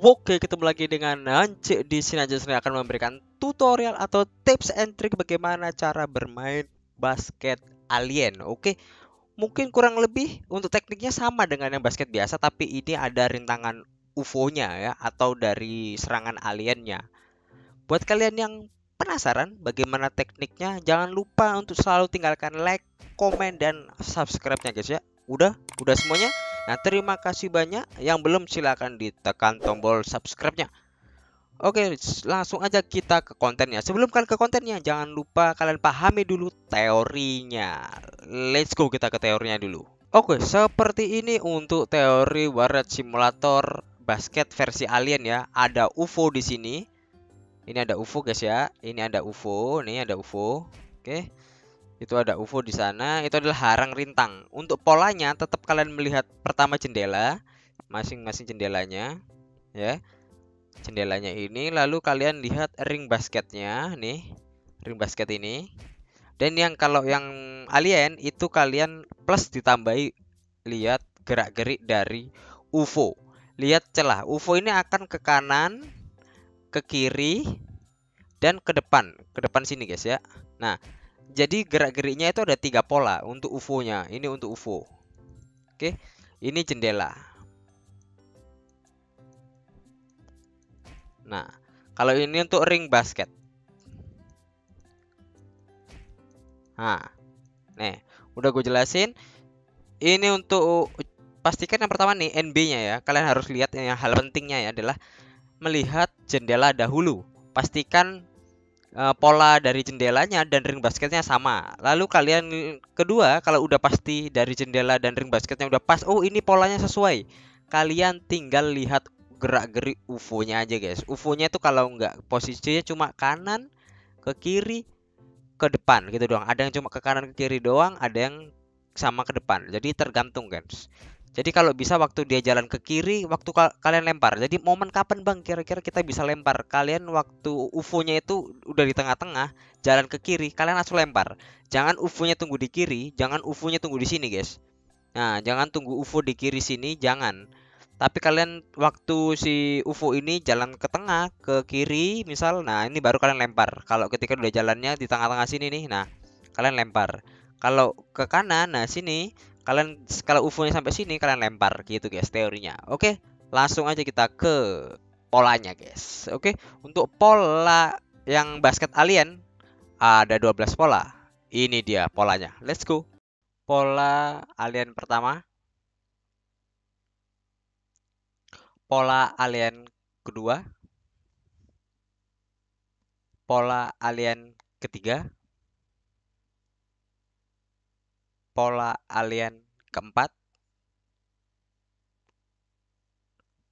Oke, ketemu lagi dengan Nance. Di sini aja saya akan memberikan tutorial atau tips and trick bagaimana cara bermain basket alien. Oke. Mungkin kurang lebih untuk tekniknya sama dengan yang basket biasa tapi ini ada rintangan UFO-nya ya atau dari serangan aliennya. Buat kalian yang penasaran bagaimana tekniknya, jangan lupa untuk selalu tinggalkan like, komen dan subscribe-nya guys ya. Udah, udah semuanya. Nah terima kasih banyak. Yang belum silahkan ditekan tombol subscribe-nya. Oke langsung aja kita ke kontennya. Sebelum kalian ke kontennya jangan lupa kalian pahami dulu teorinya. Let's go kita ke teorinya dulu. Oke seperti ini untuk teori Warnet Simulator basket versi alien ya. Ada UFO di sini. Ini ada UFO guys ya. Ini ada UFO. Ini ada UFO. Oke. Okay itu ada UFO di sana itu adalah harang rintang untuk polanya tetap kalian melihat pertama jendela masing-masing jendelanya ya jendelanya ini lalu kalian lihat ring basketnya nih ring basket ini dan yang kalau yang alien itu kalian plus ditambahi lihat gerak-gerik dari UFO lihat celah UFO ini akan ke kanan ke kiri dan ke depan ke depan sini guys ya nah jadi gerak-geriknya itu ada tiga pola untuk UFO-nya. Ini untuk UFO. Oke, ini jendela. Nah, kalau ini untuk ring basket. Nah, nih, udah gue jelasin. Ini untuk pastikan yang pertama nih NB-nya ya. Kalian harus lihat yang hal pentingnya ya adalah melihat jendela dahulu. Pastikan uh, pola dari jendelanya dan ring basketnya sama. Lalu kalian kedua kalau udah pasti dari jendela dan ring basketnya udah pas, oh ini polanya sesuai. Kalian tinggal lihat gerak-gerik UFO-nya aja, guys. UFO-nya tuh kalau nggak posisinya cuma kanan, ke kiri, ke depan gitu doang. Ada yang cuma ke kanan ke kiri doang, ada yang sama ke depan. Jadi tergantung, guys. Jadi kalau bisa waktu dia jalan ke kiri, waktu ka kalian lempar. Jadi momen kapan bang kira-kira kita bisa lempar? Kalian waktu UFO-nya itu udah di tengah-tengah, jalan ke kiri, kalian langsung lempar. Jangan UFO-nya tunggu di kiri, jangan UFO-nya tunggu di sini guys. Nah, jangan tunggu UFO di kiri sini, jangan. Tapi kalian waktu si UFO ini jalan ke tengah, ke kiri misal, nah ini baru kalian lempar. Kalau ketika udah jalannya di tengah-tengah sini nih, nah kalian lempar. Kalau ke kanan, nah sini kalian kalau UFO-nya sampai sini kalian lempar gitu guys teorinya. Oke, langsung aja kita ke polanya guys. Oke, untuk pola yang basket alien ada 12 pola. Ini dia polanya. Let's go. Pola alien pertama. Pola alien kedua. Pola alien ketiga. pola alien keempat,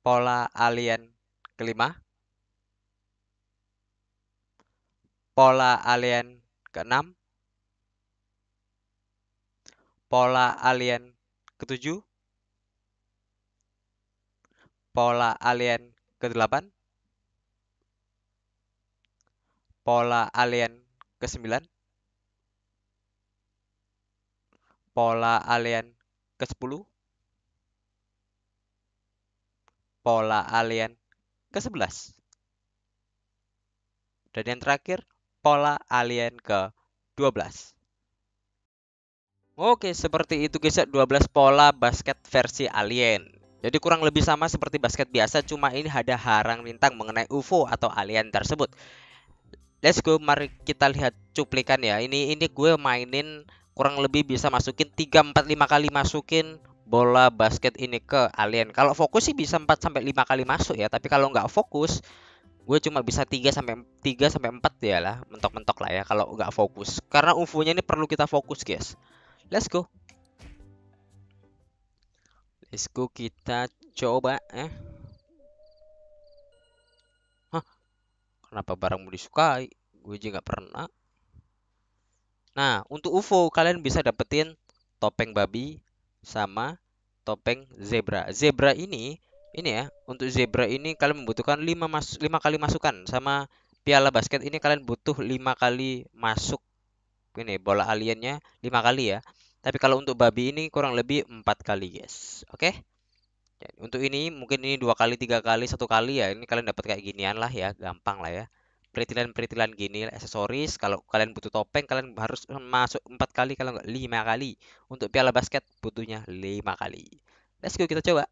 pola alien kelima, pola alien keenam, pola alien ketujuh, pola alien kedelapan, pola alien kesembilan, pola alien ke-10, pola alien ke-11. Dan yang terakhir, pola alien ke-12. Oke, seperti itu guys 12 ya, pola basket versi alien. Jadi kurang lebih sama seperti basket biasa, cuma ini ada harang rintang mengenai UFO atau alien tersebut. Let's go, mari kita lihat cuplikan ya. Ini ini gue mainin kurang lebih bisa masukin 3 4 5 kali masukin bola basket ini ke alien. Kalau fokus sih bisa 4 sampai 5 kali masuk ya, tapi kalau nggak fokus gue cuma bisa 3 sampai 3 sampai 4 ya lah, mentok-mentok lah ya kalau nggak fokus. Karena ufonya ini perlu kita fokus, guys. Let's go. Let's go kita coba eh. Hah. Kenapa barangmu disukai? Gue juga pernah. Nah, untuk UFO kalian bisa dapetin topeng babi sama topeng zebra. Zebra ini ini ya, untuk zebra ini kalian membutuhkan 5 mas 5 kali masukan sama piala basket ini kalian butuh 5 kali masuk ini bola aliennya 5 kali ya. Tapi kalau untuk babi ini kurang lebih 4 kali, guys. Oke? Okay? untuk ini mungkin ini dua kali, tiga kali, satu kali ya. Ini kalian dapat kayak ginian lah ya, gampang lah ya peritilan-peritilan gini aksesoris kalau kalian butuh topeng kalian harus masuk empat kali kalau nggak lima kali untuk piala basket butuhnya lima kali let's go kita coba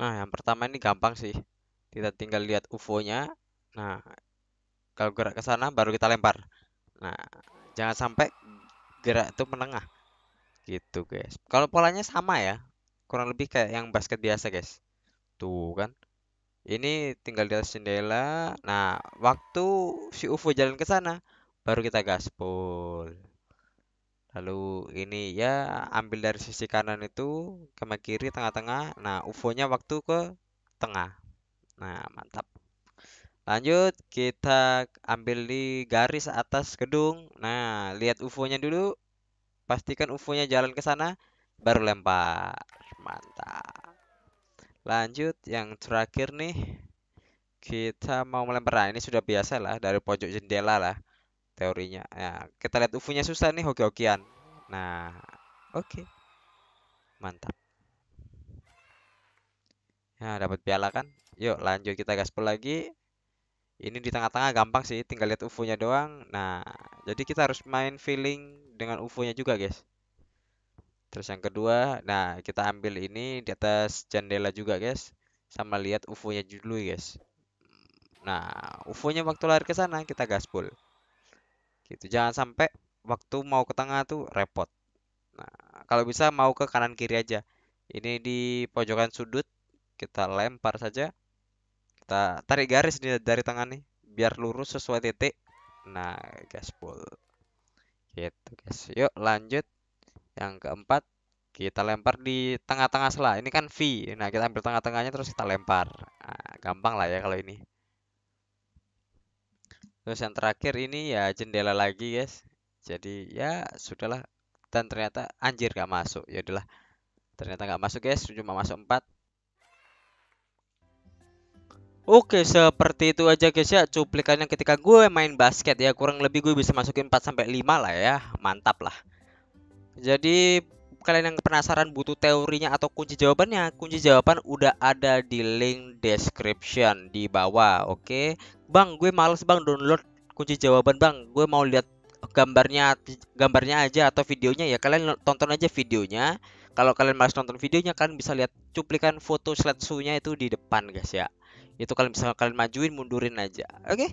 nah yang pertama ini gampang sih kita tinggal lihat UFO-nya nah kalau gerak ke sana baru kita lempar nah jangan sampai gerak itu menengah gitu guys kalau polanya sama ya kurang lebih kayak yang basket biasa guys tuh kan ini tinggal di atas jendela. Nah, waktu si UFO jalan ke sana, baru kita gaspol. Lalu ini ya ambil dari sisi kanan itu ke kiri tengah-tengah. Nah, UFO-nya waktu ke tengah. Nah, mantap. Lanjut, kita ambil di garis atas gedung. Nah, lihat UFO-nya dulu. Pastikan UFO-nya jalan ke sana, baru lempar. Mantap lanjut yang terakhir nih kita mau melempar nah, ini sudah biasa lah dari pojok jendela lah teorinya nah, kita lihat ufunya susah nih hoki-hokian nah oke okay. mantap nah dapat piala kan yuk lanjut kita gaspol lagi ini di tengah-tengah gampang sih tinggal lihat ufunya doang nah jadi kita harus main feeling dengan ufunya juga guys Terus yang kedua, nah kita ambil ini di atas jendela juga guys. Sama lihat UFO-nya dulu guys. Nah, UFO-nya waktu lari ke sana kita gaspol. Gitu. Jangan sampai waktu mau ke tengah tuh repot. Nah, kalau bisa mau ke kanan kiri aja. Ini di pojokan sudut kita lempar saja. Kita tarik garis nih dari tangan nih biar lurus sesuai titik. Nah, gaspol. Gitu guys. Yuk lanjut yang keempat, kita lempar di tengah-tengah sela. Ini kan V. Nah, kita ambil tengah-tengahnya terus kita lempar. Nah, gampang lah ya kalau ini. Terus yang terakhir ini ya jendela lagi, guys. Jadi ya sudahlah dan ternyata anjir gak masuk. Ya udahlah. Ternyata gak masuk, guys. Cuma masuk 4. Oke, seperti itu aja guys ya cuplikannya ketika gue main basket ya. Kurang lebih gue bisa masukin 4 sampai 5 lah ya. Mantap lah. Jadi kalian yang penasaran butuh teorinya atau kunci jawabannya, kunci jawaban udah ada di link description di bawah, oke? Okay? Bang, gue males bang download kunci jawaban bang, gue mau lihat gambarnya gambarnya aja atau videonya ya kalian tonton aja videonya kalau kalian males nonton videonya kan bisa lihat cuplikan foto slideshow-nya itu di depan guys ya itu kalian bisa kalian majuin mundurin aja oke okay?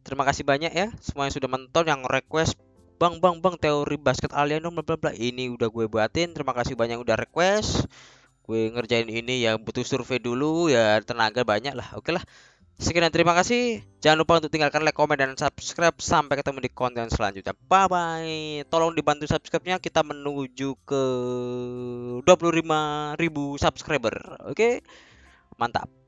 terima kasih banyak ya semua yang sudah menonton yang request bang bang bang teori basket alien dong bla bla bla ini udah gue buatin terima kasih banyak udah request gue ngerjain ini ya butuh survei dulu ya tenaga banyak lah oke lah sekian terima kasih jangan lupa untuk tinggalkan like komen dan subscribe sampai ketemu di konten selanjutnya bye bye tolong dibantu subscribe nya kita menuju ke 25.000 subscriber oke mantap